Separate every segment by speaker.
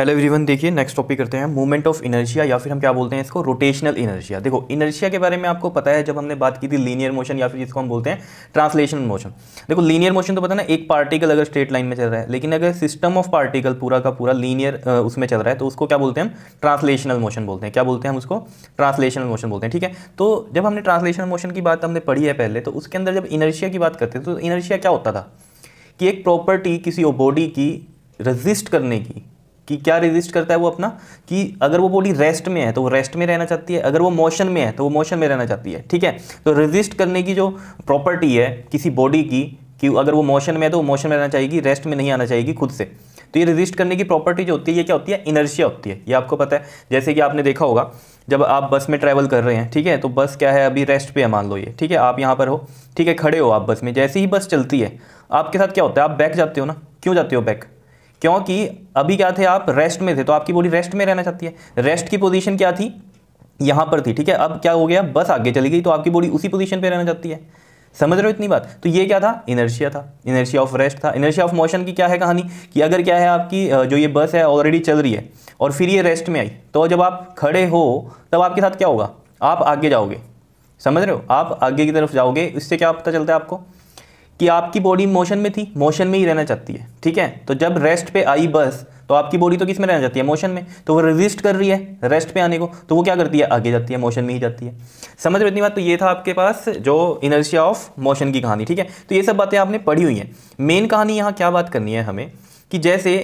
Speaker 1: Hello everyone देखिए next topic करते हैं मूवमेंट ऑफ इनर्शिया या फिर हम क्या बोलते हैं इसको रोटेशनल इनर्शिया देखो इनर्शिया के बारे में आपको पता है जब हमने बात की थी लीनियर मोशन या फिर जिसको हम बोलते हैं ट्रांसलेशनल मोशन देखो लीनियर मोशन तो पता ना एक पार्टिकल अगर स्ट्रेट लाइन में चल रहा है लेकिन अगर सिस्टम ऑफ पार्टिकल पूरा का पूरा लीनियर उसमें चल रहा है तो उसको क्या बोलते हैं हम ट्रांसलेशनल मोशन बोलते हैं क्या बोलते हैं हम उसको ट्रांसलेशनल मोशन बोलते हैं ठीक है तो जब हमने ट्रांसलेशनल मोशन की बात हमने पढ़ी है पहले तो उसके अंदर जब इनर्शिया की बात करते हैं तो इनर्शिया क्या होता था कि एक प्रॉपर्टी किसी बॉडी की रजिस्ट करने की कि क्या रेजिस्ट करता है वो अपना कि अगर वो बॉडी रेस्ट में है तो वो रेस्ट में रहना चाहती है अगर वो मोशन में है तो वो मोशन में रहना चाहती है ठीक है तो रेजिस्ट करने की जो प्रॉपर्टी है किसी बॉडी की कि अगर वो मोशन में है तो वो मोशन में रहना चाहेगी रेस्ट में नहीं आना चाहेगी खुद से तो ये रेजिस्ट करने की प्रॉपर्टी जो होती है ये क्या होती है इनर्शिया होती है ये आपको पता है जैसे कि आपने देखा होगा जब आप बस में ट्रैवल कर रहे हैं ठीक है तो बस क्या है अभी रेस्ट पे है मान लो ये ठीक है आप यहाँ पर हो ठीक है खड़े हो आप बस में जैसे ही बस चलती है आपके साथ क्या होता है आप बैक जाते हो ना क्यों जाते हो बैक क्योंकि अभी क्या थे आप रेस्ट में थे तो आपकी बॉडी रेस्ट में रहना चाहती है रेस्ट की पोजीशन क्या थी यहाँ पर थी ठीक है अब क्या हो गया बस आगे चली गई तो आपकी बॉडी उसी पोजीशन पर रहना चाहती है समझ रहे हो इतनी बात तो ये क्या था इनर्शिया था इनर्शिया ऑफ रेस्ट था इनर्शिया ऑफ मोशन की क्या है कहानी कि अगर क्या है आपकी जो ये बस है ऑलरेडी चल रही है और फिर ये रेस्ट में आई तो जब आप खड़े हो तब आपके साथ क्या होगा आप आगे जाओगे समझ रहे हो आप आगे की तरफ जाओगे इससे क्या पता चलता है आपको कि आपकी बॉडी मोशन में थी मोशन में ही रहना चाहती है ठीक है तो जब रेस्ट पे आई बस तो आपकी बॉडी तो किस में रहना चाहती है मोशन में तो वो रेजिस्ट कर रही है रेस्ट पे आने को तो वो क्या करती है आगे जाती है मोशन में ही जाती है समझ रहे इतनी बात तो ये था आपके पास जो इनर्शिया ऑफ मोशन की कहानी ठीक है तो ये सब बातें आपने पढ़ी हुई हैं मेन कहानी यहाँ क्या बात करनी है हमें कि जैसे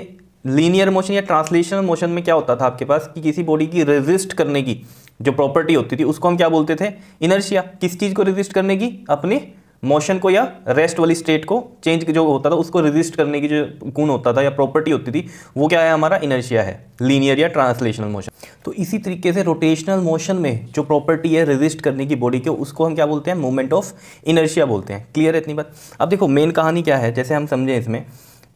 Speaker 1: लीनियर मोशन या ट्रांसलेशनल मोशन में क्या होता था आपके पास कि किसी बॉडी की रेजिस्ट करने की जो प्रॉपर्टी होती थी उसको हम क्या बोलते थे इनर्शिया किस चीज़ को रेजिस्ट करने की अपने मोशन को या रेस्ट वाली स्टेट को चेंज जो होता था उसको रजिस्ट करने की जो गुण होता था या प्रॉपर्टी होती थी वो क्या है हमारा इनर्शिया है लीनियर या ट्रांसलेशनल मोशन तो इसी तरीके से रोटेशनल मोशन में जो प्रॉपर्टी है रिजिस्ट करने की बॉडी के उसको हम क्या बोलते हैं मूवमेंट ऑफ इनर्शिया बोलते हैं क्लियर है इतनी बात अब देखो मेन कहानी क्या है जैसे हम समझें इसमें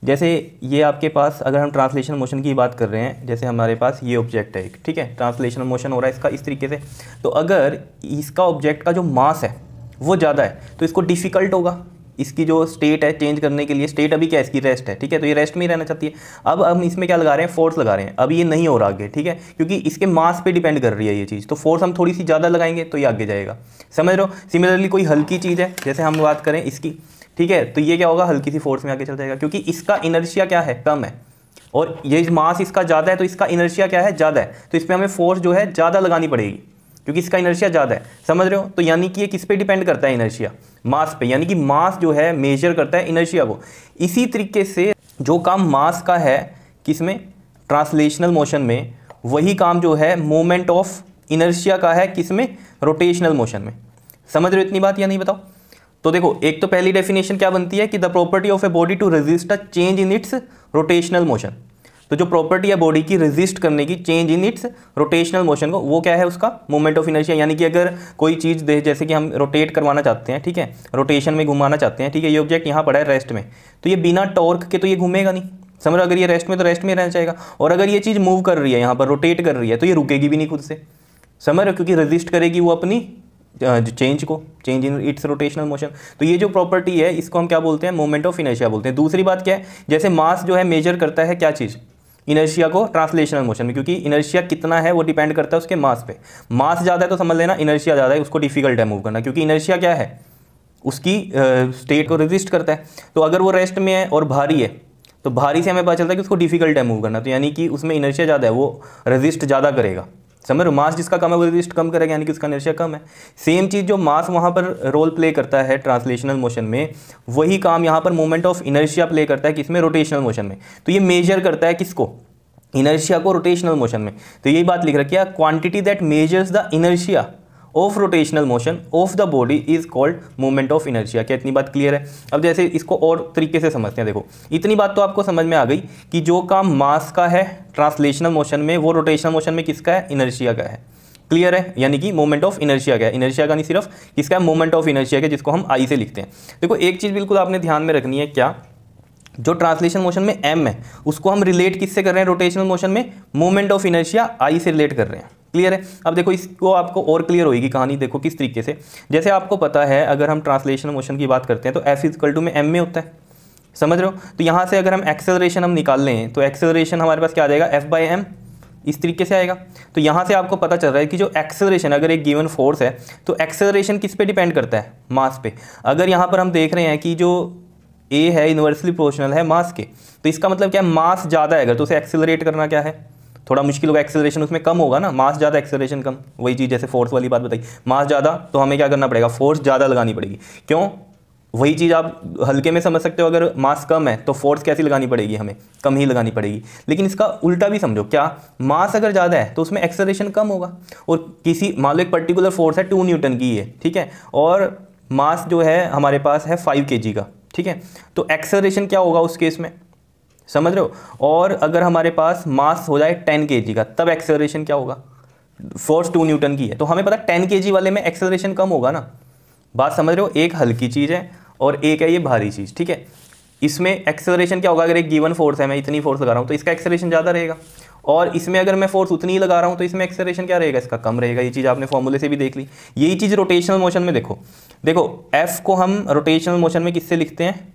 Speaker 1: जैसे ये आपके पास अगर हम ट्रांसलेशनल मोशन की बात कर रहे हैं जैसे हमारे पास ये ऑब्जेक्ट है एक ठीक है ट्रांसलेशनल मोशन हो रहा है इसका इस तरीके से तो अगर इसका ऑब्जेक्ट का जो मास है वो ज़्यादा है तो इसको डिफ़िकल्ट होगा इसकी जो स्टेट है चेंज करने के लिए स्टेट अभी क्या इसकी रेस्ट है ठीक है तो ये रेस्ट में ही रहना चाहती है अब हम इसमें क्या लगा रहे हैं फोर्स लगा रहे हैं अब ये नहीं हो रहा आगे ठीक है क्योंकि इसके मास पे डिपेंड कर रही है ये चीज़ तो फोर्स हम थोड़ी सी ज़्यादा लगाएंगे तो ये आगे जाएगा समझ रहे हो सिमिलरली कोई हल्की चीज़ है जैसे हम बात करें इसकी ठीक है तो ये क्या होगा हल्की सी फोर्स में आगे चल जाएगा क्योंकि इसका इनर्शिया क्या है कम है और ये मास इसका ज़्यादा है तो इसका इनर्शिया क्या है ज़्यादा है तो इस पर हमें फोर्स जो है ज़्यादा लगानी पड़ेगी क्योंकि इसका इनर्शिया ज़्यादा है समझ रहे हो तो यानी कि ये किस पे डिपेंड करता है इनर्शिया मास पे यानी कि मास जो है मेजर करता है इनर्शिया को इसी तरीके से जो काम मास का है किसमें ट्रांसलेशनल मोशन में वही काम जो है मोमेंट ऑफ इनर्शिया का है किसमें रोटेशनल मोशन में समझ रहे हो इतनी बात या नहीं बताओ तो देखो एक तो पहली डेफिनेशन क्या बनती है कि the property of a body to resist a change in its rotational motion तो जो प्रॉपर्टी है बॉडी की रेजिस्ट करने की change in its rotational motion को वो क्या है उसका मूवमेंट ऑफ इनर्शिया यानी कि अगर कोई चीज़ दे जैसे कि हम रोटेट करवाना चाहते हैं ठीक है रोटेशन में घुमाना चाहते हैं ठीक है ये ऑब्जेक्ट यहाँ पड़ा है रेस्ट में तो ये बिना टॉर्क के तो ये घूमेगा नहीं समझो अगर ये रेस्ट में तो रेस्ट में रहना चाहेगा और अगर ये चीज़ मूव कर रही है यहाँ पर रोटेट कर रही है तो ये रुकेगी भी नहीं खुद से समझ रहे क्योंकि रजिस्ट करेगी वो अपनी चेंज को change in its rotational motion तो ये जो प्रॉपर्टी है इसको हम क्या बोलते हैं मोमेंट ऑफ इनर्शिया बोलते हैं दूसरी बात क्या है जैसे मास जो है मेजर करता है क्या चीज़ इनर्शिया को ट्रांसलेशनल मोशन में क्योंकि इनर्शिया कितना है वो डिपेंड करता है उसके मास पे मास ज़्यादा है तो समझ लेना इनर्शिया ज़्यादा है उसको डिफिकल्ट है मूव करना क्योंकि इनर्शिया क्या है उसकी स्टेट uh, को रेजिस्ट करता है तो अगर वो रेस्ट में है और भारी है तो भारी से हमें पता चलता है कि उसको डिफिकल्ट है मूव करना तो यानी कि उसमें इनर्शिया ज़्यादा है वो रजिस्ट ज़्यादा करेगा समझ रहे मास जिसका कम है वो रेजिस्ट कम करेगा यानी कि उसका इनर्शिया कम है सेम चीज़ जो मास वहाँ पर रोल प्ले करता है ट्रांसलेशनल मोशन में वही काम यहाँ पर मोमेंट ऑफ इनर्शिया प्ले करता है किसमें रोटेशनल मोशन में तो ये मेजर करता है किसको इनर्शिया को रोटेशनल मोशन में तो यही बात लिख रखी है quantity that measures the inertia of rotational motion of the body is called movement of inertia क्या इतनी बात क्लियर है अब जैसे इसको और तरीके से समझते हैं देखो इतनी बात तो आपको समझ में आ गई कि जो काम मास का है ट्रांसलेशनल मोशन में वो रोटेशनल मोशन में किसका है इनर्जिया का है क्लियर है यानी कि मोमेंट ऑफ इनर्जिया का है इनर्जिया का नहीं सिर्फ किसका है मोमेंट ऑफ इनर्जिया का जिसको हम आई से लिखते हैं देखो एक चीज़ बिल्कुल आपने ध्यान में रखनी है क्या जो ट्रांसलेशन मोशन में एम है उसको हम रिलेट किससे कर रहे हैं रोटेशनल मोशन में मोमेंट ऑफ इनर्जिया आई से रिलेट कर रहे हैं क्लियर है अब देखो इसको आपको और क्लियर होगी कहानी देखो किस तरीके से जैसे आपको पता है अगर हम ट्रांसलेशन मोशन की बात करते हैं तो एफ इजकल टू में एम में होता है समझ रहे हो तो यहाँ से अगर हम एक्सेलरेशन हम निकाल लें तो एक्सेलरेशन हमारे पास क्या आ जाएगा एफ बाई एम इस तरीके से आएगा तो यहाँ से आपको पता चल रहा है कि जो एक्सेलरेशन अगर एक गिवन फोर्स है तो एक्सेलरेशन किस पे डिपेंड करता है मास पे अगर यहाँ पर हम देख रहे हैं कि जो ए है यूनिवर्सली प्रोपोर्शनल है मास के तो इसका मतलब क्या है मास ज़्यादा है अगर तो उसे एक्सेलरेट करना क्या है थोड़ा मुश्किल होगा एक्सेलरेशन उसमें कम होगा ना मास ज़्यादा एक्सेलरेशन कम वही चीज़ जैसे फोर्स वाली बात बताई मास ज़्यादा तो हमें क्या करना पड़ेगा फोर्स ज़्यादा लगानी पड़ेगी क्यों वही चीज़ आप हल्के में समझ सकते हो अगर मास कम है तो फोर्स कैसी लगानी पड़ेगी हमें कम ही लगानी पड़ेगी लेकिन इसका उल्टा भी समझो क्या मास अगर ज़्यादा है तो उसमें एक्सेलरेशन कम होगा और किसी मान लो एक पर्टिकुलर फोर्स है टू न्यूटन की है ठीक है और मास जो है हमारे पास है फाइव के का ठीक है तो एक्सेलरेशन क्या होगा उस केस में समझ रहे हो और अगर हमारे पास मास हो जाए टेन के का तब एक्सेलरेशन क्या होगा फोर्स टू न्यूटन की है तो हमें पता टेन के वाले में एक्सेलरेशन कम होगा ना बात समझ रहे हो एक हल्की चीज़ है और एक है ये भारी चीज़ ठीक है इसमें एक्सेलरेशन क्या होगा अगर एक गिवन फोर्स है मैं इतनी फोर्स लगा रहा हूँ तो इसका एक्सेलरेशन ज़्यादा रहेगा और इसमें अगर मैं फोर्स उतनी ही लगा रहा हूँ तो इसमें एक्सेलरेशन क्या रहेगा इसका कम रहेगा ये चीज़ आपने फॉर्मूले से भी देख ली यही चीज़ रोटेशनल मोशन में देखो देखो एफ को हम रोटेशनल मोशन में किससे लिखते हैं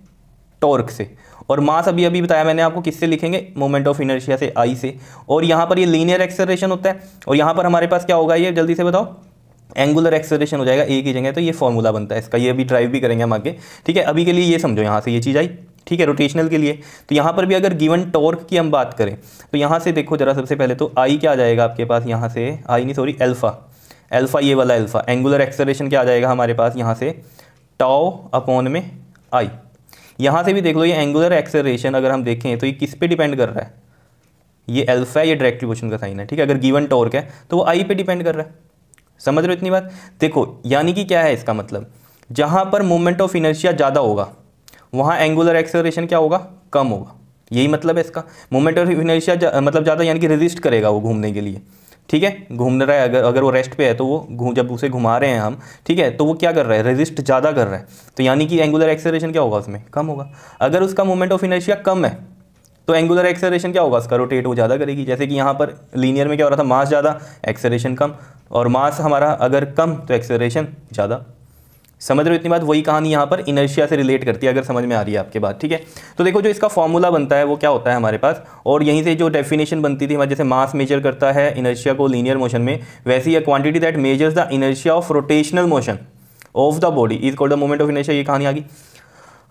Speaker 1: टॉर्क से और मास अभी अभी बताया मैंने आपको किससे लिखेंगे मोमेंट ऑफ इनर्शिया से आई से और यहाँ पर ये लीनियर एक्सेलरेशन होता है और यहाँ पर हमारे पास क्या होगा ये जल्दी से बताओ एंगुलर एक्सेलरेशन हो जाएगा एक ही जगह तो ये फॉर्मूला बनता है इसका ये अभी ड्राइव भी करेंगे हम आगे ठीक है अभी के लिए ये समझो यहाँ से ये चीज़ आई ठीक है रोटेशनल के लिए तो यहाँ पर भी अगर गिवन टॉर्क की हम बात करें तो यहाँ से देखो जरा सबसे पहले तो आई क्या आ जाएगा आपके पास यहाँ से आई नहीं सॉरी एल्फ़ा एल्फ़ा ये वाला एल्फ़ा एंगुलर एक्सेलरेशन क्या आ जाएगा हमारे पास यहाँ से टाओ अपॉन में आई यहाँ से भी देख लो ये एंगुलर एक्सेलरेशन अगर हम देखें तो ये किस पे डिपेंड कर रहा है ये अल्फा है ये डायरेक्ट क्वेश्चन का साइन है ठीक है अगर गिवन टॉर्क है तो वो आई पे डिपेंड कर रहा है समझ रहे हो इतनी बात देखो यानी कि क्या है इसका मतलब जहाँ पर मोमेंट ऑफ इनर्शिया ज़्यादा होगा वहाँ एंगुलर एक्सेलरेशन क्या होगा कम होगा यही मतलब है इसका मोमेंट ऑफ इनर्शिया मतलब ज़्यादा यानी कि रेजिस्ट करेगा वो घूमने के लिए ठीक है घूम रहा है अगर अगर वो रेस्ट पे है तो वो घूम जब उसे घुमा रहे हैं हम ठीक है तो वो क्या कर रहा है रेजिस्ट ज़्यादा कर रहा है तो यानी कि एंगुलर एक्सेलरेशन क्या होगा उसमें कम होगा अगर उसका मोमेंट ऑफ इनर्शिया कम है तो एंगुलर एक्सेलरेशन क्या होगा उसका रोटेट वो ज़्यादा करेगी जैसे कि यहाँ पर लीनियर में क्या हो रहा था मास ज़्यादा एक्सेलरेशन कम और मास हमारा अगर कम तो एक्सेलरेशन ज़्यादा समझ रहे हो इतनी बात वही कहानी यहाँ पर इनर्शिया से रिलेट करती है अगर समझ में आ रही है आपके बात ठीक है तो देखो जो इसका फॉर्मूला बनता है वो क्या होता है हमारे पास और यहीं से जो डेफिनेशन बनती थी हमारे जैसे मास मेजर करता है इनर्शिया को लीनियर मोशन में वैसी a quantity that measures the inertia of rotational motion of the body is called the moment of inertia ये कहानी आ गई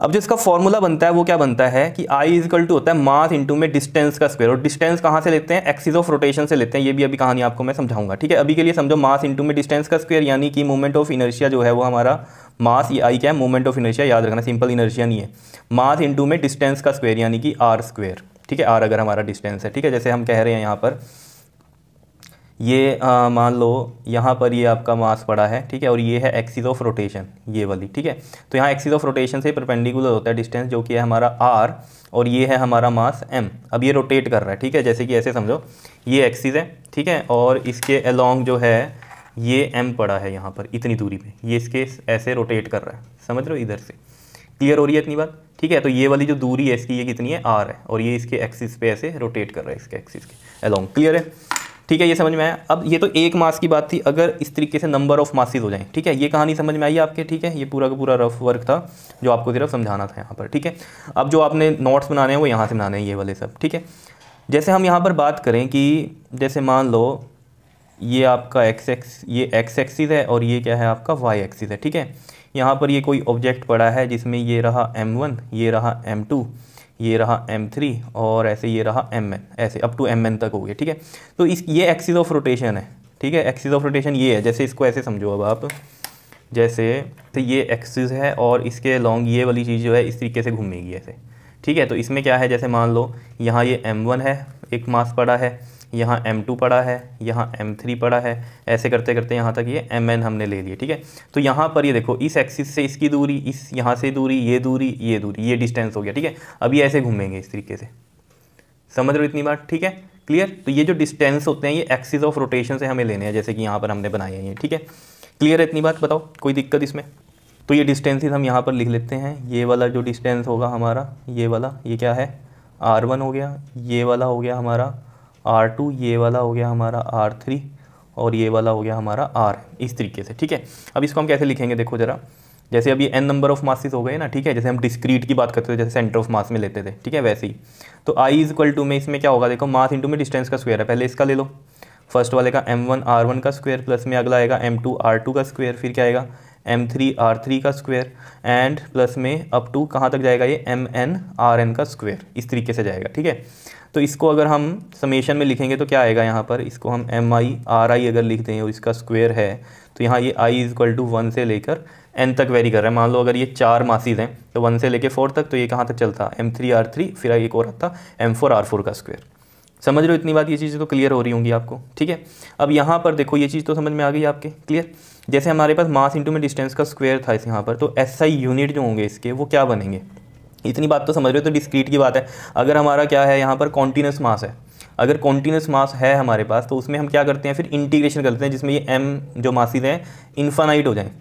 Speaker 1: अब जो इसका फॉर्मूला बनता है वो क्या बनता है कि आई इजकल टू होता है मास इंटू में डिस्टेंस का स्क्वायर और डिस्टेंस कहाँ से लेते हैं एक्सिस ऑफ रोटेशन से लेते हैं ये भी अभी कहानी आपको मैं समझाऊंगा ठीक है अभी के लिए समझो मास इंटू में डिस्टेंस का स्क्वायर यानी कि मूवमेंट ऑफ इनर्शिया जो है वो हमारा मास ये आई क्या है मूवमेंट ऑफ इनर्शिया याद रखना सिंपल इनर्शिया नहीं है मास इंटू में डिस्टेंस का स्क्वेयर यानी कि आर स्क्वेयर ठीक है आर अगर हमारा डिस्टेंस है ठीक है जैसे हम कह रहे हैं यहाँ पर ये मान लो यहाँ पर ये आपका मास पड़ा है ठीक है और ये है एक्सिस ऑफ रोटेशन ये वाली ठीक है तो यहाँ एक्सिस ऑफ रोटेशन से परपेंडिकुलर होता है डिस्टेंस जो कि है हमारा आर और ये है हमारा मास एम अब ये रोटेट कर रहा है ठीक है जैसे कि ऐसे समझो ये एक्सिस है ठीक है और इसके अलॉन्ग जो है ये एम पड़ा है यहाँ पर इतनी दूरी पर ये इसके ऐसे रोटेट कर रहा है समझ लो इधर से क्लियर हो रही है इतनी बात ठीक है तो ये वाली जो दूरी है इसकी ये कितनी है आर है और ये इसके एक्सिस पे ऐसे रोटेट कर रहा है इसके एक्सिस के अलॉन्ग क्लियर है ठीक है ये समझ में आया अब ये तो एक मास की बात थी अगर इस तरीके से नंबर ऑफ मासेज हो जाएं ठीक है ये कहानी समझ में आई आपके ठीक है ये पूरा का पूरा रफ वर्क था जो आपको सिर्फ समझाना था यहाँ पर ठीक है अब जो आपने नोट्स बनाने हैं वो यहाँ से बनाने हैं ये वाले सब ठीक है जैसे हम यहाँ पर बात करें कि जैसे मान लो ये आपका एक्स एक्स ये एक्स एक्सिस है और ये क्या है आपका वाई एक्सिस है ठीक है यहाँ पर ये कोई ऑब्जेक्ट पड़ा है जिसमें ये रहा एम वन ये रहा एम टू ये रहा M3 और ऐसे ये रहा Mn ऐसे अप टू Mn तक हो गया ठीक है तो इस ये एक्सिस ऑफ रोटेशन है ठीक है एक्सिस ऑफ रोटेशन ये है जैसे इसको ऐसे समझो अब आप जैसे तो ये एक्सिस है और इसके लॉन्ग ये वाली चीज़ जो है इस तरीके से घूमेगी ऐसे ठीक है तो इसमें क्या है जैसे मान लो यहाँ ये एम है एक मास पड़ा है यहाँ M2 पड़ा है यहाँ M3 पड़ा है ऐसे करते करते यहाँ तक ये MN हमने ले लिए ठीक है तो यहाँ पर ये देखो इस एक्सिस से इसकी दूरी इस यहाँ से दूरी ये दूरी ये दूरी ये डिस्टेंस हो गया ठीक है अब ये ऐसे घूमेंगे इस तरीके से समझ रहे हो इतनी बात ठीक है क्लियर तो ये जो डिस्टेंस होते हैं ये एक्सिस ऑफ रोटेशन से हमें लेने हैं जैसे कि यहाँ पर हमने बनाए हैं ये ठीक है क्लियर है इतनी बात बताओ कोई दिक्कत इसमें तो ये डिस्टेंसेज हम यहाँ पर लिख लेते हैं ये वाला जो डिस्टेंस होगा हमारा ये वाला ये क्या है आर वन हो गया ये वाला हो गया हमारा आर टू ये वाला हो गया हमारा आर थ्री और ये वाला हो गया हमारा आर इस तरीके से ठीक है अब इसको हम कैसे लिखेंगे देखो ज़रा जैसे अभी एन नंबर ऑफ मासिस हो गए ना ठीक है जैसे हम डिस्क्रीट की बात करते थे जैसे सेंटर ऑफ मास में लेते थे ठीक है वैसे ही तो आई इज इक्वल टू में इसमें क्या होगा देखो मास इंटू में डिस्टेंस का स्क्वेयर है पहले इसका ले लो फर्स्ट वाले का एम वन आर वन का स्क्वेयर प्लस में अगला आएगा एम टू आर टू का स्क्वेयर फिर क्या आएगा एम थ्री आर थ्री का स्क्वेयर एंड प्लस में अप टू कहाँ तक जाएगा ये एम एन आर एन का स्क्वेयर इस तरीके से जाएगा ठीक है तो इसको अगर हम समेशन में लिखेंगे तो क्या आएगा यहाँ पर इसको हम एम आई आर आई अगर लिखते हैं और इसका स्क्वेयर है तो यहाँ ये I is equal to one से लेकर एन तक वेरी कर रहा है मान लो अगर ये चार मासीज हैं तो वन से लेकर फोर तक तो ये कहाँ तक चलता एम थ्री आर थ्री फिर एक और आता एम फोर आर फोर का स्क्वेयर समझ रहे हो इतनी बात ये चीज़ें तो क्लियर हो रही होंगी आपको ठीक है अब यहाँ पर देखो ये चीज़ तो समझ में आ गई आपके क्लियर जैसे हमारे पास मास इंटू में डिस्टेंस का स्क्वेयर था इस यहाँ पर तो एस आई यूनिट जो होंगे इसके वो क्या बनेंगे इतनी बात तो समझ रहे हो तो डिस्क्रीट की बात है अगर हमारा क्या है यहाँ पर कॉन्टीन्यूस मास है अगर कॉन्टीन्यूस मास है हमारे पास तो उसमें हम क्या करते हैं फिर इंटीग्रेशन करते हैं जिसमें ये एम जो मासीज हैं इन्फानाइट हो जाएँ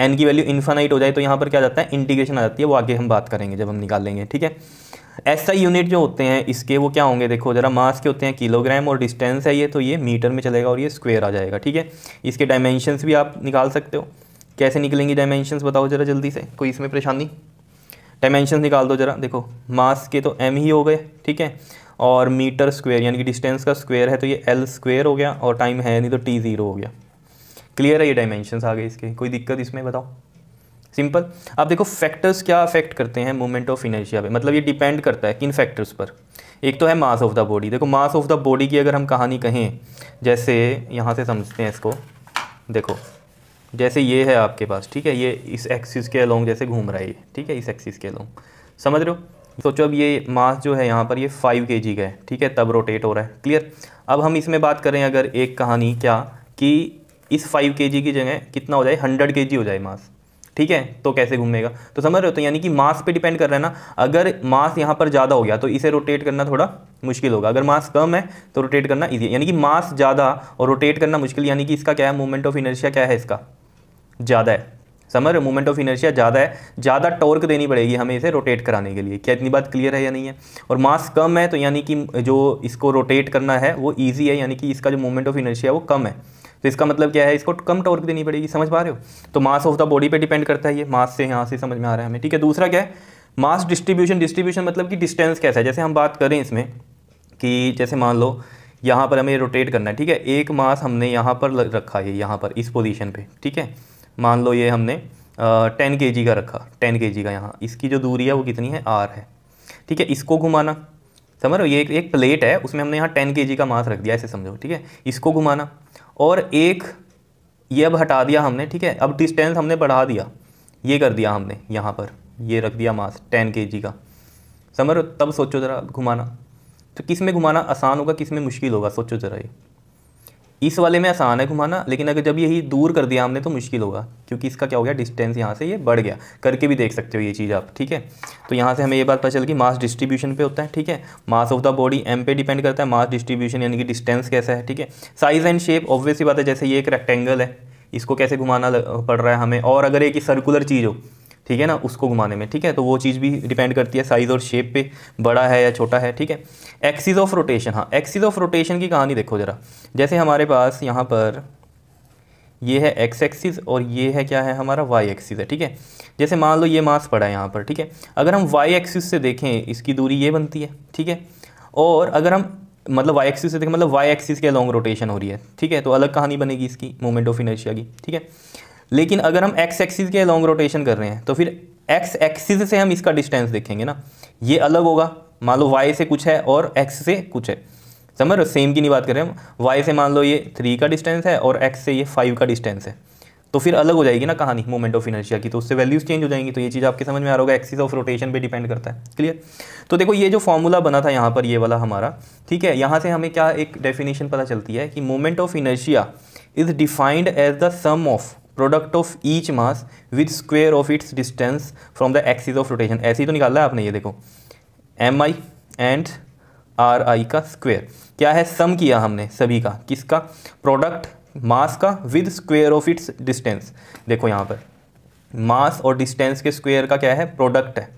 Speaker 1: एन की वैल्यू इन्फानाइट हो जाए तो यहाँ पर क्या जाता है इंटीग्रेशन आ जाती है वो आगे हम बात करेंगे जब हम निकालेंगे ठीक है ऐसा यूनिट जो होते हैं इसके वो क्या होंगे देखो ज़रा मास के होते हैं किलोग्राम और डिस्टेंस है ये तो ये मीटर में चलेगा और ये स्क्वेयर आ जाएगा ठीक है इसके डायमेंशनस भी आप निकाल सकते हो कैसे निकलेंगी डायमेंशंस बताओ ज़रा जल्दी से कोई इसमें परेशानी डायमेंशन निकाल दो जरा देखो मास के तो एम ही हो गए ठीक है और मीटर स्क्वायर यानी कि डिस्टेंस का स्क्वायर है तो ये एल स्क्वायर हो गया और टाइम है नहीं तो टी ज़ीरो हो गया क्लियर है ये डायमेंशंस आ गए इसके कोई दिक्कत इसमें बताओ सिंपल अब देखो फैक्टर्स क्या अफेक्ट करते हैं मूवमेंट ऑफ इनर्जिया पे मतलब ये डिपेंड करता है किन फैक्टर्स पर एक तो है मास ऑफ द बॉडी देखो मास ऑफ द बॉडी की अगर हम कहानी कहें जैसे यहाँ से समझते हैं इसको देखो जैसे ये है आपके पास ठीक है ये इस एक्सिस के अलोंग जैसे घूम रहा है ये ठीक है इस एक्सिस के अलोंग समझ रहे हो सोचो अब ये मास जो है यहाँ पर ये फाइव के जी का है ठीक है तब रोटेट हो रहा है क्लियर अब हम इसमें बात करें अगर एक कहानी क्या कि इस फाइव के जी की जगह कितना हो जाए हंड्रेड के जी हो जाए मास ठीक है तो कैसे घूमेगा तो समझ रहे हो तो यानी कि मास पे डिपेंड कर रहा है ना अगर मास यहाँ पर ज़्यादा हो गया तो इसे रोटेट करना थोड़ा मुश्किल होगा अगर मास कम है तो रोटेट करना ईजी है यानी कि मास ज़्यादा और रोटेट करना मुश्किल यानी कि इसका क्या है मूवमेंट ऑफ इनर्शिया क्या है इसका ज़्यादा है समझ रहे मूवमेंट ऑफ इनर्शिया ज़्यादा है ज़्यादा टॉर्क देनी पड़ेगी हमें इसे रोटेट कराने के लिए क्या इतनी बात क्लियर है या नहीं है और मास कम है तो यानी कि जो इसको रोटेट करना है वो ईजी है यानी कि इसका जो मूवमेंट ऑफ इनर्शिया वो कम है तो इसका मतलब क्या है इसको कम टॉर्क देनी पड़ेगी समझ पा रहे हो तो मास ऑफ द बॉडी पे डिपेंड करता है ये मास से यहाँ से समझ में आ रहा है हमें ठीक है दूसरा क्या है मास डिस्ट्रीब्यूशन डिस्ट्रीब्यूशन मतलब कि डिस्टेंस कैसा है जैसे हम बात करें इसमें कि जैसे मान लो यहाँ पर हमें रोटेट करना है ठीक है एक मास हमने यहाँ पर रखा है यहाँ पर इस पोजिशन पर ठीक है मान लो ये हमने टेन के जी का रखा टेन के जी का यहाँ इसकी जो दूरी है वो कितनी है आर है ठीक है इसको घुमाना समझ रहे हो ये एक, एक प्लेट है उसमें हमने यहाँ टेन के जी का मास रख दिया ऐसे समझो ठीक है इसको घुमाना और एक ये अब हटा दिया हमने ठीक है अब डिस्टेंस हमने बढ़ा दिया ये कर दिया हमने यहाँ पर ये रख दिया मास टेन के का समर तब सोचो ज़रा घुमाना तो किस में घुमाना आसान होगा किस में मुश्किल होगा सोचो ज़रा ये इस वाले में आसान है घुमाना लेकिन अगर जब यही दूर कर दिया हमने तो मुश्किल होगा क्योंकि इसका क्या हो गया डिस्टेंस यहाँ से ये यह बढ़ गया करके भी देख सकते हो ये चीज़ आप ठीक है तो यहाँ से हमें ये बात पता चल कि मास डिस्ट्रीब्यूशन पे होता है ठीक है mass of the body M पे डिपेंड करता है मास डिस्ट्रीब्यूशन यानी कि डिस्टेंस कैसा है ठीक है साइज एंड शेप ऑब्वियसली बात है जैसे ये एक रेक्टेंगल है इसको कैसे घुमाना पड़ रहा है हमें और अगर एक सर्कुलर चीज़ हो ठीक है ना उसको घुमाने में ठीक है तो वो चीज़ भी डिपेंड करती है साइज़ और शेप पे बड़ा है या छोटा है ठीक है एक्सिस ऑफ रोटेशन हाँ एक्सिस ऑफ रोटेशन की कहानी देखो ज़रा जैसे हमारे पास यहाँ पर ये है एक्स एक्सिस और ये है क्या है हमारा वाई एक्सिस है ठीक है जैसे मान लो ये मास पड़ा है यहाँ पर ठीक है अगर हम वाई एक्सिस से देखें इसकी दूरी ये बनती है ठीक है और अगर हम मतलब वाई एक्सिस से देखें मतलब वाई एक्सिस के लॉन्ग रोटेशन हो रही है ठीक है तो अलग कहानी बनेगी इसकी मोमेंट ऑफ इनर्शिया की ठीक है लेकिन अगर हम एक्स एक्सिस के लॉन्ग रोटेशन कर रहे हैं तो फिर एक्स एक्सिस से हम इसका डिस्टेंस देखेंगे ना ये अलग होगा मान लो वाई से कुछ है और एक्स से कुछ है समझ रहे सेम की नहीं बात कर रहे हम वाई से मान लो ये थ्री का डिस्टेंस है और एक्स से ये फाइव का डिस्टेंस है तो फिर अलग हो जाएगी ना कहानी मोमेंट ऑफ इनर्शिया की तो उससे वैल्यूज चेंज हो जाएंगी तो ये चीज़ आपके समझ में आ रहा होगा एक्सिस ऑफ रोटेशन पे डिपेंड करता है क्लियर तो देखो ये जो फॉर्मूला बना था यहाँ पर ये वाला हमारा ठीक है यहाँ से हमें क्या एक डेफिनेशन पता चलती है कि moment of inertia is defined as the sum of product of each mass with square of its distance from the axis of rotation ऐसे ही तो निकाला है आपने ये देखो M I and R I का स्क्वेयर क्या है सम किया हमने सभी का किसका प्रोडक्ट मास का with square of its distance देखो यहाँ पर मास और डिस्टेंस के स्क्वेयर का क्या है प्रोडक्ट है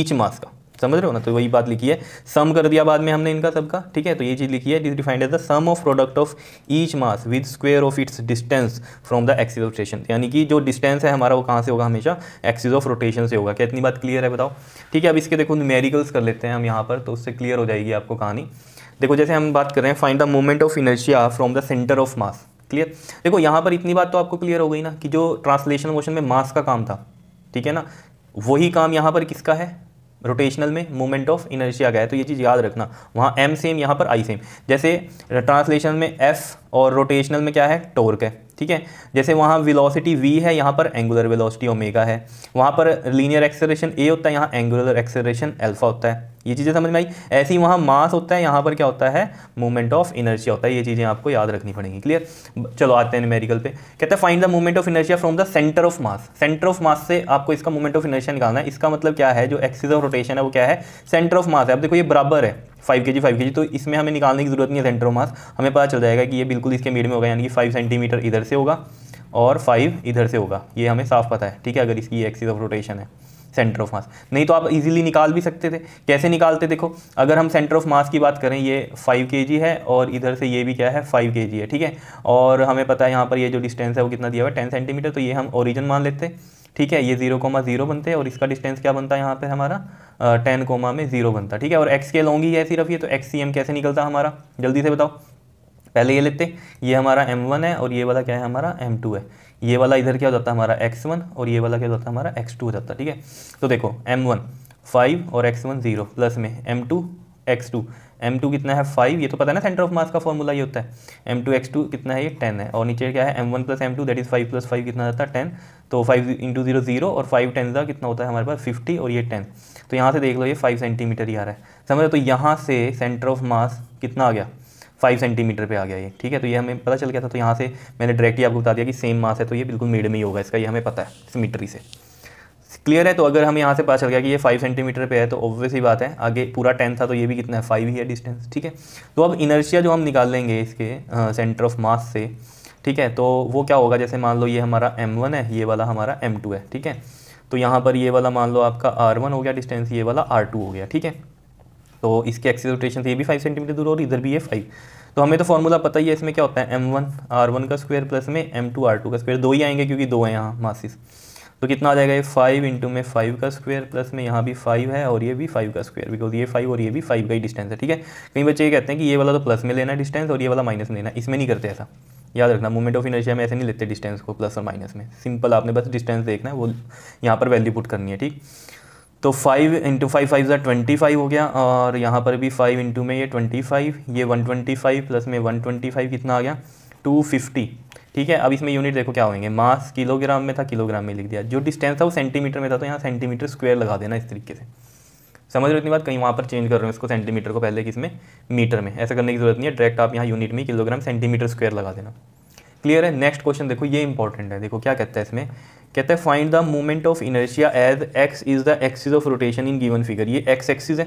Speaker 1: ईच मास का समझ रहे हो ना तो वही बात लिखी है सम कर दिया बाद में हमने इनका सबका ठीक है तो ये चीज़ लिखी है is defined as the sum of product of each mass with square of its distance from the axis of rotation यानी कि जो डिस्टेंस है हमारा वो कहाँ से होगा हमेशा एक्सिस ऑफ रोटेशन से होगा क्या इतनी बात क्लियर है बताओ ठीक है अब इसके देखो मेरिकल्स कर लेते हैं हम यहाँ पर तो उससे क्लियर हो जाएगी आपको कहानी देखो जैसे हम बात कर रहे हैं find the moment of inertia from the centre of mass clear देखो यहाँ पर इतनी बात तो आपको क्लियर हो गई ना कि जो ट्रांसलेशन मोशन में मास का काम था ठीक है ना वही काम यहाँ पर किसका है रोटेशनल में मूवमेंट ऑफ इनर्शिया गया है तो ये चीज़ याद रखना वहाँ एम सेम यहाँ पर आई सेम जैसे ट्रांसलेशन में एफ और रोटेशनल में क्या है टोर्क है ठीक है जैसे वहाँ विलोसिटी वी है यहाँ पर एंगुलर विलोसिटी ओमेगा है वहाँ पर लीनियर एक्सेलरेशन ए होता है यहाँ एंगुलर एक्सेलरेशन एल्फा होता है ये चीज़ें समझ में आई ऐसे ही वहाँ मास होता है यहाँ पर क्या होता है मूवमेंट ऑफ इनर्जिया होता है ये चीज़ें आपको याद रखनी पड़ेंगी क्लियर चलो आते हैं मेरिकल पे कहते हैं find the movement of inertia from the centre of mass centre of mass से आपको इसका मूवमेंट ऑफ इनर्जिया निकालना है इसका मतलब क्या है जो एक्सिस ऑफ रोटेशन है वो क्या है सेंटर ऑफ मास है अब देखो ये बराबर है फाइव के जी फाइव के जी तो इसमें हमें निकालने की जरूरत नहीं है सेंटर ऑफ मास हमें पता चल जाएगा कि ये बिल्कुल इसके मीड में होगा यानी कि फाइव सेंटीमीटर इधर से होगा और फाइव इधर से होगा ये हमें साफ पता है ठीक है अगर इसकी एक्सिस ऑफ रोटेशन है सेंटर ऑफ मास नहीं तो आप इजीली निकाल भी सकते थे कैसे निकालते देखो अगर हम सेंटर ऑफ मास की बात करें ये फाइव के है और इधर से ये भी क्या है फाइव के है ठीक है और हमें पता है यहाँ पर ये जो डिस्टेंस है वो कितना दिया हुआ है टेन सेंटीमीटर तो ये हम ओरिजिन मान लेते ठीक है ये जीरो कोमा जीरो बनते हैं और इसका डिस्टेंस क्या बनता है यहाँ पे हमारा टेन कोमा में जीरो बनता ठीक है और एक्स के लॉन्ग ही है सिर्फ ये तो एक्स सी एम कैसे निकलता हमारा जल्दी से बताओ पहले ये लेते ये हमारा m1 है और ये वाला क्या है हमारा m2 है ये वाला इधर क्या हो जाता है हमारा x1 और ये वाला क्या हो जाता है हमारा x2 हो जाता है ठीक है तो देखो m1 5 और x1 0 प्लस में m2 x2 m2 कितना है 5 ये तो पता है ना सेंटर ऑफ मास का फॉर्मूला ये होता है m2 x2 कितना है ये 10 है और नीचे क्या है m1 one plus M two that is five plus five कितना जाता है टेन तो फाइव इंटू जीरो जीरो और फाइव टेन का कितना होता है हमारे पास फिफ्टी और ये टेन तो यहाँ से देख लो ये फाइव सेंटीमीटर ही आ रहा है समझ लो तो यहाँ से सेंटर ऑफ मास कितना आ गया फाइव सेंटीमीटर पे आ गया ये ठीक है तो ये हमें पता चल गया था तो यहाँ से मैंने डायरेक्टली आपको बता दिया कि सेम मास है तो ये बिल्कुल मिड में ही होगा इसका ये हमें पता है सिमिट्री से क्लियर है तो अगर हमें यहाँ से पता चल गया कि ये फाइव सेंटीमीटर पे है तो ऑब्वियस ही बात है आगे पूरा टेन था तो ये भी कितना है फाइव ही है डिस्टेंस ठीक है तो अब इनर्शिया जो हम निकाल लेंगे इसके सेंटर ऑफ मास से ठीक है तो वो क्या होगा जैसे मान लो ये हमारा वन है ये वाला हमारा टू है ठीक है तो यहाँ पर ये वाला मान लो आपका वन हो गया डिस्टेंस ये वाला टू हो गया ठीक है तो इसके एक्सिस रोटेशन से ये भी फाइव सेंटीमीटर दूर और इधर भी ये फाइव तो हमें तो फॉर्मूला पता ही है इसमें क्या होता है एम वन आर वन का स्क्वायर प्लस में एम टू आर टू का स्क्वायर दो ही आएंगे क्योंकि दो हैं यहाँ मासिस तो कितना आ जाएगा ये फाइव इंटू में फाइव का स्क्वायर प्लस में यहाँ भी फाइव है और ये भी फाइव का स्क्वायर बिकॉज ये फाइव और ये भी फाइव का ही डिस्टेंस है ठीक है कई बच्चे ये कहते हैं कि ये वाला तो प्लस में लेना डिस्टेंस और ये वाला माइनस में लेना इसमें नहीं करते ऐसा याद रखना मूवमेंट ऑफ इनर्जी में ऐसे नहीं लेते डिस्टेंस को प्लस और माइनस में सिंपल आपने बस डिस्टेंस देखना है वो यहाँ पर वैल्यू पुट करनी है ठीक तो फाइव इंटू फाइव फाइव ज़ा ट्वेंटी फाइव हो गया और यहाँ पर भी फाइव इंटू में ये ट्वेंटी फाइव ये वन ट्वेंटी फाइव प्लस में वन ट्वेंटी फाइव कितना आ गया टू फिफ्टी ठीक है अब इसमें यूनिट देखो क्या होंगे मास किलोग्राम में था किलोग्राम में लिख दिया जो डिस्टेंस था वो सेंटीमीटर में था तो यहाँ सेंटीमीटर स्क्वायर लगा देना इस तरीके से समझ रहे इतनी बात कहीं वहाँ पर चेंज कर रहे हैं इसको सेंटीमीटर को पहले किसमें मीटर में ऐसा करने की जरूरत नहीं है डायरेक्ट आप यहाँ यूनिट में किलोग्राम सेंटीमीटर स्क्वायर लगा देना क्लियर है नेक्स्ट क्वेश्चन देखो ये इंपॉर्टेंट है देखो क्या कहता है इसमें कहते हैं find the movement of inertia as X is the axis of rotation in given figure ये एक्स एक्सिस है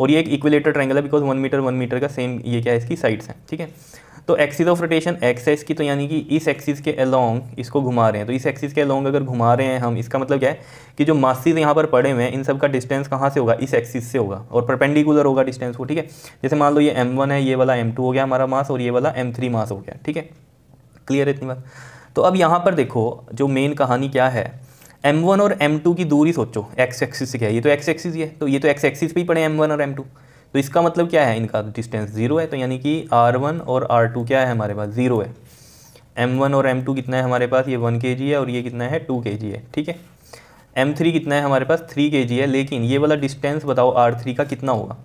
Speaker 1: और ये एक इक्विलेटर ट्रैंगल है because one metre one metre का सेम ये क्या है इसकी साइड्स हैं ठीक है तो एक्सिस ऑफ रोटेशन एक्स है इसकी तो यानी कि इस एक्सिस के अलोंग इसको घुमा रहे हैं तो इस एक्सिस के अलोंग अगर घुमा रहे हैं हम इसका मतलब क्या है कि जो मासिस यहाँ पर पड़े हुए हैं इन सब का डिस्टेंस कहाँ से होगा इस एक्सिस से होगा और परपेंडिकुलर होगा डिस्टेंस को ठीक है जैसे मान लो ये एम है ये वाला एम हो गया हमारा मास और ये वाला एम मास हो गया ठीक है क्लियर है इतनी बात तो अब यहाँ पर देखो जो मेन कहानी क्या है M1 और M2 की दूरी सोचो एक्स एक्सिस से क्या है ये तो एक्स एक्सिस ही है तो ये तो एक्स एक्सिस पे ही पड़े M1 और M2 तो इसका मतलब क्या है इनका डिस्टेंस जीरो है तो यानी कि R1 और R2 क्या है हमारे पास ज़ीरो है M1 और M2 कितना है हमारे पास ये वन के है और ये कितना है टू के है ठीक है M3 कितना है हमारे पास थ्री के है लेकिन ये वाला डिस्टेंस बताओ थ्री का कितना होगा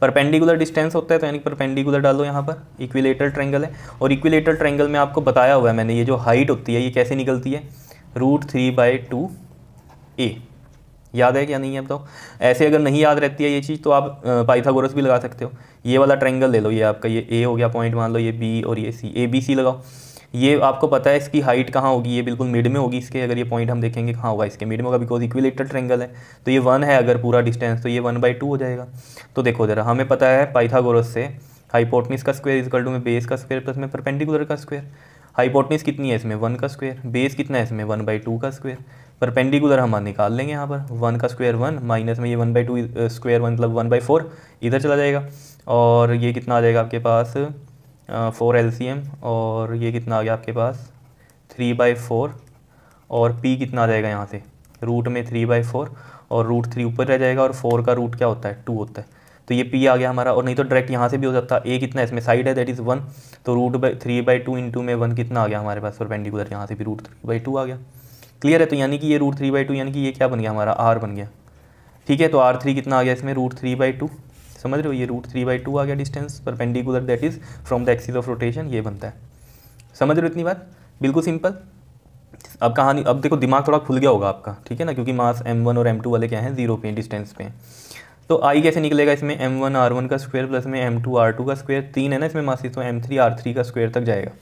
Speaker 1: परपेंडिकुलर डिस्टेंस होता है तो यानी परपेंडिकुलर डालो यहाँ पर इक्विलेटर ट्रेंगल है और इक्विलेटर ट्रेंगल में आपको बताया हुआ है मैंने ये जो हाइट होती है ये कैसे निकलती है root three by two A याद है क्या नहीं है बताओ तो? ऐसे अगर नहीं याद रहती है ये चीज़ तो आप पाइथागोरस भी लगा सकते हो ये वाला ट्रेंगल ले लो ये आपका ये ए हो गया पॉइंट मान लो ये बी और ये सी ए बी सी लगाओ ये आपको पता है इसकी हाइट कहाँ होगी ये बिल्कुल मिड में होगी इसके अगर ये पॉइंट हम देखेंगे कहाँ होगा इसके मिड में होगा बिकॉज इक्विलेटर ट्रेंगल है तो ये वन है अगर पूरा डिस्टेंस तो ये वन बाई टू हो जाएगा तो देखो ज़रा हमें पता है पाइथागोरस से हाइपोटनिस का स्क्वेयर इज टू में बेस का स्क्वेयर प्लस में परपेंडिकुलर का स्क्वेयर हाइपोटनिस कितनी है इसमें वन का स्क्वेयर बेस कितना है इसमें वन बाई टू का स्क्वेयर परपेंडिकुलर हम निकाल लेंगे यहाँ पर वन का स्क्वेयर वन माइनस में ये one by two square one मतलब वन बाई फोर इधर चला जाएगा और ये कितना आ जाएगा आपके पास फोर एल और ये कितना आ गया आपके पास थ्री बाई फोर और पी कितना आ जाएगा यहाँ से रूट में थ्री बाई फोर और रूट थ्री ऊपर रह जाएगा और फोर का रूट क्या होता है टू होता है तो ये पी आ गया हमारा और नहीं तो डायरेक्ट यहाँ से भी हो सकता है ए कितना इसमें साइड है दैट इज़ वन तो root by three by two into में वन कितना आ गया हमारे पास परपेंडिकुलर यहाँ से भी रूट थ्री बाई टू आ गया क्लियर है तो यानी कि ये रूट थ्री बाई टू यानी कि ये क्या बन गया हमारा आर बन गया ठीक है तो आर थ्री कितना आ गया इसमें रूट थ्री बाई टू समझ रहे हो ये रूट थ्री बाई टू आ गया distance perpendicular that is from the axis of rotation ये बनता है समझ रहे हो इतनी बात बिल्कुल सिंपल अब कहानी अब देखो दिमाग थोड़ा खुल गया होगा आपका ठीक है ना क्योंकि मास एम वन और एम टू वाले क्या हैं जीरो पे डिस्टेंस पे तो आई कैसे निकलेगा इसमें एम वन आर वन का स्क्वेयर प्लस में एम टू आर टू का स्क्वेयर तीन है ना इसमें मासिस तो एम थ्री आर थ्री का स्क्वेयर तक जाएगा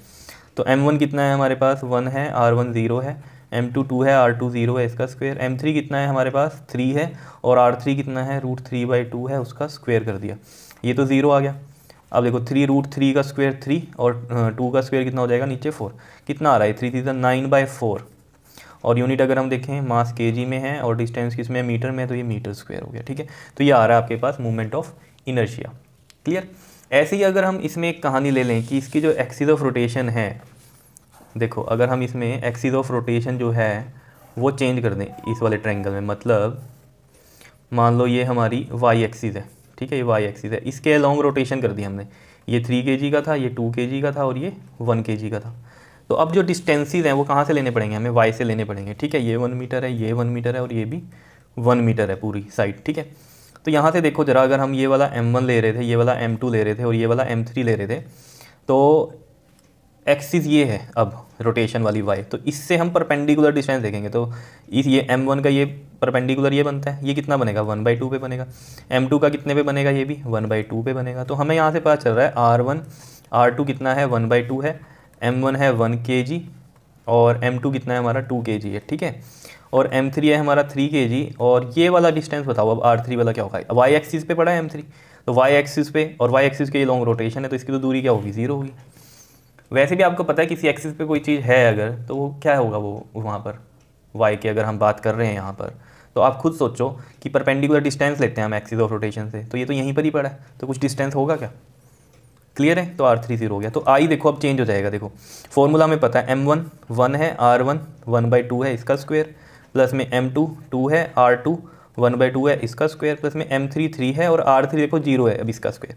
Speaker 1: तो एम वन कितना है हमारे पास वन है आर वन ज़ीरो है एम टू टू है आर टू ज़ीरो है इसका स्क्वेयर एम थ्री कितना है हमारे पास थ्री है और आर थ्री कितना है रूट थ्री बाई टू है उसका स्क्वेयर कर दिया ये तो ज़ीरो आ गया अब देखो थ्री रूट थ्री का स्क्वेयर थ्री और टू का स्क्वेयर कितना हो जाएगा नीचे फोर कितना आ रहा है थ्री थ्री था नाइन बाई फोर और यूनिट अगर हम देखें मास के में है और डिस्टेंस किस में मीटर में तो ये मीटर स्क्वेयर हो गया ठीक है तो ये आ रहा है आपके पास मूवमेंट ऑफ इनर्शिया क्लियर ऐसे ही अगर हम इसमें एक कहानी ले लें कि इसकी जो एक्सिस ऑफ रोटेशन है देखो अगर हम इसमें एक्सिस ऑफ रोटेशन जो है वो चेंज कर दें इस वाले ट्रायंगल में मतलब मान लो ये हमारी वाई एक्सिस है ठीक है ये वाई एक्सिस है इसके अलॉन्ग रोटेशन कर दी हमने ये थ्री के का था ये टू के का था और ये वन के का था तो अब जो डिस्टेंसीज हैं वो कहाँ से लेने पड़ेंगे हमें वाई से लेने पड़ेंगे ठीक है ये वन मीटर है ये वन मीटर है और ये भी वन मीटर है पूरी साइड ठीक है तो यहाँ से देखो ज़रा अगर हम ये वाला एम वन ले रहे थे ये वाला एम टू ले रहे थे और ये वाला एम थ्री ले रहे थे तो एक्सिस ये है अब रोटेशन वाली वाई तो इससे हम परपेंडिकुलर डिस्टेंस देखेंगे तो इस ये एम वन का ये परपेंडिकुलर ये बनता है ये कितना बनेगा वन बाई टू पे बनेगा एम टू का कितने पे बनेगा ये भी वन बाई टू पे बनेगा तो हमें यहाँ से पता चल रहा है आर वन आर टू कितना है वन बाई टू है एम वन है वन के जी और एम टू कितना है हमारा टू के जी है ठीक है और एम थ्री है हमारा थ्री के जी और ये वाला डिस्टेंस बताओ अब आर थ्री वाला क्या होगा वाई एक्सिस पे पड़ा है एम थ्री तो वाई एक्सिस पे और वाई एक्सिस के ये लॉन्ग रोटेशन है तो इसकी तो दूरी क्या होगी जीरो होगी वैसे भी आपको पता है किसी एक्सिस पे कोई चीज़ है अगर तो वो क्या होगा वो वहाँ पर वाई की अगर हम बात कर रहे हैं यहाँ पर तो आप खुद सोचो कि परपेंडिकुलर डिस्टेंस लेते हैं हम एक्सिस ऑफ रोटेशन से तो ये तो यहीं पर ही पड़ा है तो कुछ डिस्टेंस होगा क्या क्लियर है तो आर थ्री जीरो हो गया तो आई देखो अब चेंज हो जाएगा देखो फॉर्मूला में पता है एम वन वन है R one one by two है इसका स्क्वेयर प्लस में एम टू टू है R two one by two है इसका स्क्वेयर प्लस में एम थ्री थ्री है और आर थ्री देखो जीरो है अब इसका स्क्वेयर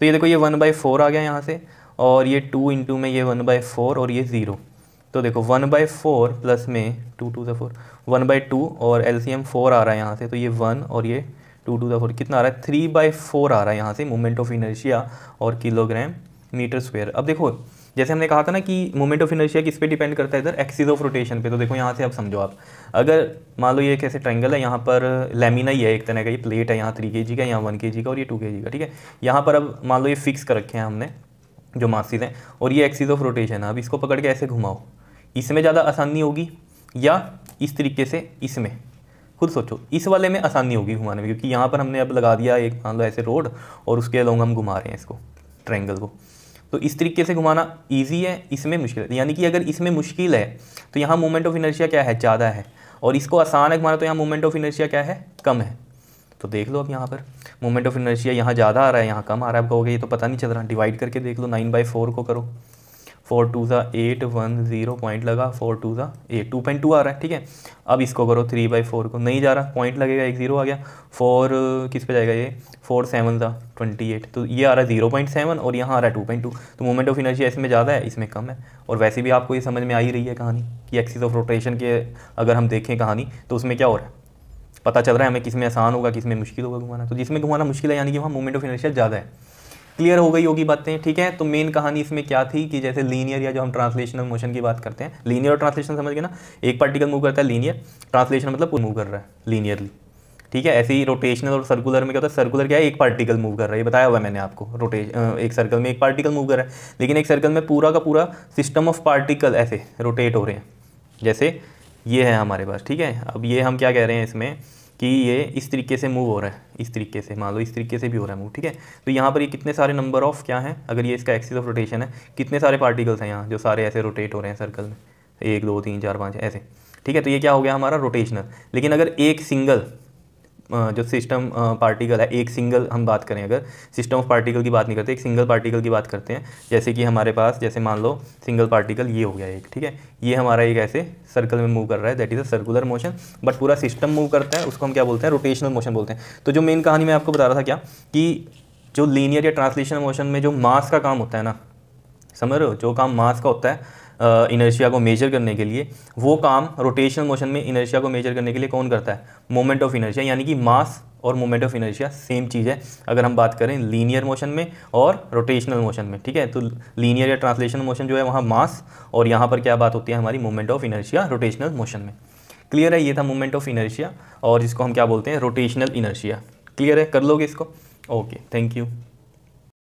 Speaker 1: तो ये देखो ये वन बाई फोर आ गया यहाँ से और ये टू इंटू में ये वन बाई फोर और ये ज़ीरो तो देखो वन बाई फोर प्लस में टू टू ज़ा फोर वन बाई टू और एल सी एम फोर आ रहा है यहाँ से तो ये वन और ये टू टू द फोर कितना आ रहा है थ्री बाई फोर आ रहा है यहाँ से मोमेंट ऑफ इनर्शिया और किलोग्राम मीटर स्क्वेयर अब देखो जैसे हमने कहा था ना कि मोमेंट ऑफ इनर्शिया किस पे डिपेंड करता है इधर एक्सिस ऑफ रोटेशन पे तो देखो यहाँ से अब समझो आप अगर मान लो ये कैसे ट्रायंगल है यहाँ पर लेमिना ही है एक तरह का ये प्लेट है यहाँ थ्री के जी का यहाँ वन के जी का और ये टू के जी का ठीक है यहाँ पर अब मान लो ये फिक्स कर रखे हैं हमने जो मासिस हैं और ये एक्सिस ऑफ रोटेशन है अब इसको पकड़ के ऐसे घुमाओ इसमें ज़्यादा आसानी होगी या इस तरीके से इसमें खुद सोचो इस वाले में आसानी होगी घुमाने में क्योंकि यहाँ पर हमने अब लगा दिया एक मान लो ऐसे रोड और उसके अलोंग हम घुमा रहे हैं इसको ट्रैंगल को तो इस तरीके से घुमाना ईजी है इसमें मुश्किल है यानी कि अगर इसमें मुश्किल है तो यहाँ मोमेंट ऑफ इनर्शिया क्या है ज़्यादा है और इसको आसान है घुमाना तो यहाँ मोमेंट ऑफ इनर्शिया क्या है कम है तो देख लो अब यहाँ पर मोमेंट ऑफ इनर्शिया यहाँ ज़्यादा आ रहा है यहाँ कम आ रहा है हो कहोगे ये तो पता नहीं चल रहा डिवाइड करके देख लो नाइन बाई फोर को करो फोर टू ज़ा एट वन ज़ीरो पॉइंट लगा फोर टू ज़ा एट टू पॉइंट टू आ रहा है ठीक है अब इसको करो थ्री बाई फोर को नहीं जा रहा पॉइंट लगेगा एक ज़ीरो आ गया फोर किस पे जाएगा ये फोर सेवन ज़ा ट्वेंटी एट तो ये आ रहा है ज़ीरो पॉइंट सेवन और यहाँ आ रहा है टू पॉइंट टू तो मोमेंट ऑफ इनर्जिया इसमें ज़्यादा है इसमें कम है और वैसे भी आपको ये समझ में आ ही रही है कहानी कि एक्सिस ऑफ रोटेशन के अगर हम देखें कहानी तो उसमें क्या हो रहा है पता चल रहा है हमें किस में आसान होगा किस में मुश्किल होगा घुमाना तो जिसमें घुमाना मुश्किल है यानी कि वहाँ मोमेंट ऑफ इनर्शिया ज़्यादा है क्लियर हो गई होगी बातें ठीक है तो मेन कहानी इसमें क्या थी कि जैसे लीनियर या जो हम ट्रांसलेशनल मोशन की बात करते हैं लीनियर और ट्रांसलेशन समझ गए ना एक पार्टिकल मूव करता है लीनियर ट्रांसलेशन मतलब मूव कर रहा है लीनियरली ठीक है ऐसे ही रोटेशनल और सर्कुलर में क्या होता है सर्कुलर क्या है एक पार्टिकल मूव कर रहा है ये बताया हुआ मैंने आपको रोटेश एक सर्कल में एक पार्टिकल मूव कर रहा है लेकिन एक सर्कल में पूरा का पूरा सिस्टम ऑफ पार्टिकल ऐसे रोटेट हो रहे हैं जैसे ये है हमारे पास ठीक है अब ये हम क्या कह रहे हैं इसमें कि ये इस तरीके से मूव हो रहा है इस तरीके से मान लो इस तरीके से भी हो रहा है मूव ठीक है तो यहाँ पर ये कितने सारे नंबर ऑफ क्या है अगर ये इसका एक्सिस ऑफ रोटेशन है कितने सारे पार्टिकल्स हैं यहाँ जो सारे ऐसे रोटेट हो रहे हैं सर्कल में एक दो तीन चार पाँच ऐसे ठीक है तो ये क्या हो गया हमारा रोटेशनल लेकिन अगर एक सिंगल जो सिस्टम पार्टिकल है एक सिंगल हम बात करें अगर सिस्टम ऑफ पार्टिकल की बात नहीं करते एक सिंगल पार्टिकल की बात करते हैं जैसे कि हमारे पास जैसे मान लो सिंगल पार्टिकल ये हो गया एक ठीक है ये हमारा एक ऐसे सर्कल में मूव कर रहा है that is a circular motion but पूरा सिस्टम मूव करता है उसको हम क्या बोलते हैं रोटेशनल मोशन बोलते हैं तो जो मेन कहानी मैं आपको बता रहा था क्या कि जो लीनियर या ट्रांसलेशनल मोशन में जो मास का काम होता है ना समझ रहे हो जो काम मास का होता है इनर्शिया को मेजर करने के लिए वो काम रोटेशनल मोशन में इनर्शिया को मेजर करने के लिए कौन करता है मोमेंट ऑफ इनर्शिया यानी कि मास और मोमेंट ऑफ इनर्शिया सेम चीज़ है अगर हम बात करें लीनियर मोशन में और रोटेशनल मोशन में ठीक है तो लीनियर या ट्रांसलेशन मोशन जो है वहाँ मास और यहाँ पर क्या बात होती है हमारी moment of inertia rotational motion में क्लियर है ये था मोमेंट ऑफ इनर्शिया और जिसको हम क्या बोलते हैं रोटेशनल इनर्शिया क्लियर है कर लोगे इसको ओके थैंक यू